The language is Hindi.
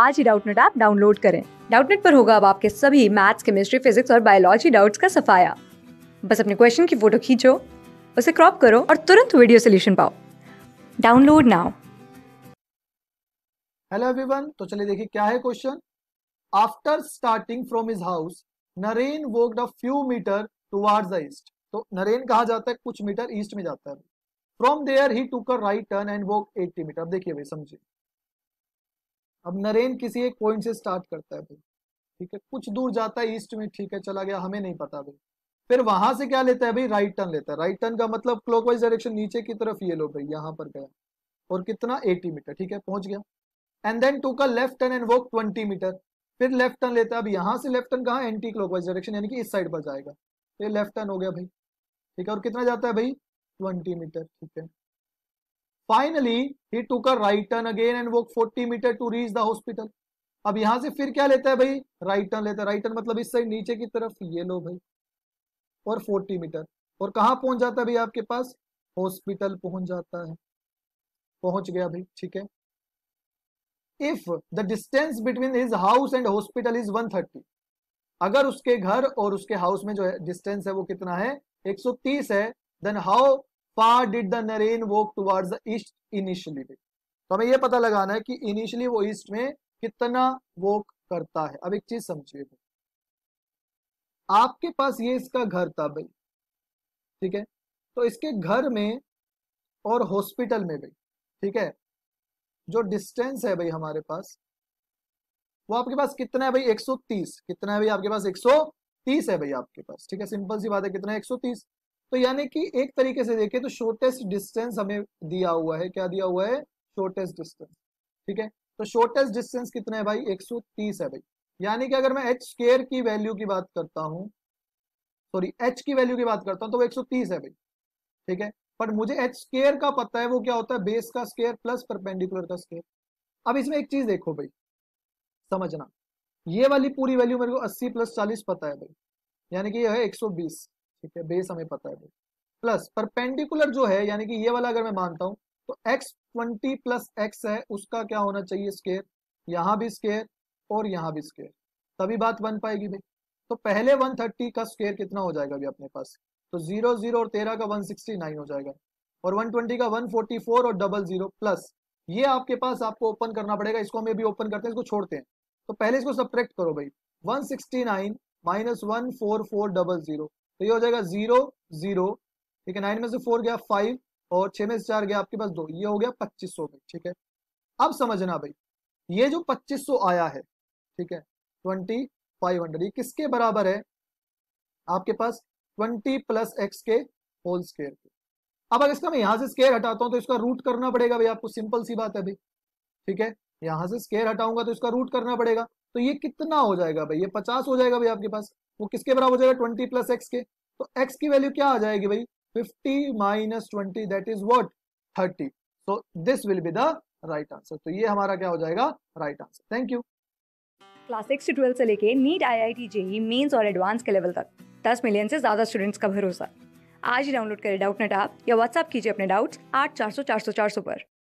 आज ही डाउटनेट ऐप डाउनलोड करें डाउटनेट पर होगा अब आपके सभी मैथ्स केमिस्ट्री फिजिक्स और बायोलॉजी डाउट्स का सफाया बस अपने क्वेश्चन की फोटो खींचो उसे क्रॉप करो और तुरंत वीडियो सोल्यूशन पाओ डाउनलोड नाउ हेलो एवरीवन तो चलिए देखिए क्या है question after starting from his house Naren walked a few metre towards the east तो नरेन कहा जाता है कुछ मीटर ईस्ट में जाता है from there he took a right turn and walk 80 metre देखिए भाई समझिए अब नरेन किसी एक पॉइंट से स्टार्ट करता है भाई ठीक है कुछ दूर जाता है ईस्ट में ठीक है चला गया हमें नहीं पता भाई फिर वहां से क्या लेता है भाई राइट टर्न लेता है राइट टर्न का मतलब क्लॉकवाइज डायरेक्शन नीचे की तरफ ये लो भाई यहाँ पर गया और कितना 80 मीटर ठीक है पहुंच गया एंड देन टू का left turn and walk 20 metre फिर लेफ्ट टर्न लेता है अब यहाँ से लेफ्ट टर्न कहाँ एंटी क्लॉकवाइज डायरेक्शन यानी कि इस साइड पर जाएगा फिर लेफ्ट टर्न हो गया भाई ठीक है और कितना जाता है भाई ट्वेंटी मीटर ठीक है फाइनली ही टू कर right turn again and walk 40 metre to reach the hospital अब यहां से फिर क्या लेता है भाई राइट टर्न लेता है राइट टर्न मतलब इस साइड नीचे की तरफ ये लो भाई और 40 मीटर और कहा पहुंच जाता है भाई आपके पास हॉस्पिटल पहुंच जाता है पहुंच गया भाई ठीक है if the distance between his house and hospital is 130 अगर उसके घर और उसके हाउस में जो है डिस्टेंस है वो कितना है 130 है then how far did the Naren walk towards the east initially तो हमें ये पता लगाना है कि इनिशियली वो ईस्ट में कितना वॉक करता है अब एक चीज समझिए आपके पास ये इसका घर था भाई ठीक है तो इसके घर में और हॉस्पिटल में भाई ठीक है जो डिस्टेंस है भाई हमारे पास वो आपके पास कितना है भाई 130 कितना है भाई आपके पास 130 है भाई आपके पास ठीक है सिंपल सी बात है कितना है 130 तो यानी कि एक तरीके से देखें तो शॉर्टेस्ट डिस्टेंस हमें दिया हुआ है क्या दिया हुआ है शॉर्टेस्ट डिस्टेंस ठीक है तो शॉर्टेस्ट डिस्टेंस कितना है भाई 130 है भाई यानी कि अगर मैं एच स्केयर की वैल्यू की बात करता हूँ सॉरी एच की वैल्यू की बात करता हूँ तो वो 130 है भाई ठीक है पर मुझे एच स्केयर का पता है वो क्या होता है बेस का स्केयर प्लस परपेंडिकुलर का स्केयर अब इसमें एक चीज देखो भाई समझना ये वाली पूरी वैल्यू मेरे को 80 प्लस 40 पता है भाई यानी कि यह है बीस ठीक है बेस हमें पता है प्लस परपेंडिकुलर जो है यानी कि ये वाला अगर मैं मानता हूं तो एक्स ट्वेंटी प्लस एक्स है उसका क्या होना चाहिए स्केयर यहां भी स्केयर और यहां भी स्केयर तभी बात बन पाएगी भाई तो पहले 130 का स्केयर कितना हो जाएगा अभी अपने पास तो 0 0 और 13 का 169 हो जाएगा और 120 का 144 और डबल जीरो प्लस ये आपके पास आपको ओपन करना पड़ेगा इसको हम ये भी ओपन करते हैं इसको छोड़ते हैं तो पहले इसको सब्ट्रैक्ट करो भाई one sixty nine minus one four four double zero तो ये हो जाएगा जीरो जीरो ठीक है नाइन में से फोर गया फाइव और छह में से चार गया आपके पास दो ये हो गया पच्चीस सौ में ठीक है अब समझना भाई ये जो पच्चीस सौ आया है ठीक है ट्वेंटी फाइव हंड्रेड ये किसके बराबर है आपके पास ट्वेंटी प्लस एक्स के होल स्केयर के अब अगर इसका मैं यहां से स्केयर हटाता हूं तो इसका रूट करना पड़ेगा भाई आपको सिंपल सी बात है भाई ठीक है यहां से स्केयर हटाऊंगा तो इसका रूट करना पड़ेगा तो ये कितना हो जाएगा भाई ये पचास हो जाएगा भाई आपके पास वो किसके बराबर हो जाएगा ट्वेंटी प्लस एक्स के तो एक्स की वैल्यू क्या आ जाएगी भाई fifty minus twenty that is what thirty so this will be the right answer तो ये हमारा क्या हो जाएगा right answer thank you class six से ट्वेल्थ से लेके NEET I I T JEE Mains और एडवांस के लेवल तक दस मिलियन से ज्यादा स्टूडेंट्स का भरोसा आज ही डाउनलोड करें डाउट नेट आप या व्हाट्सअप कीजिए अपने डाउट्स आठ चार सौ चार सौ चार सौ पर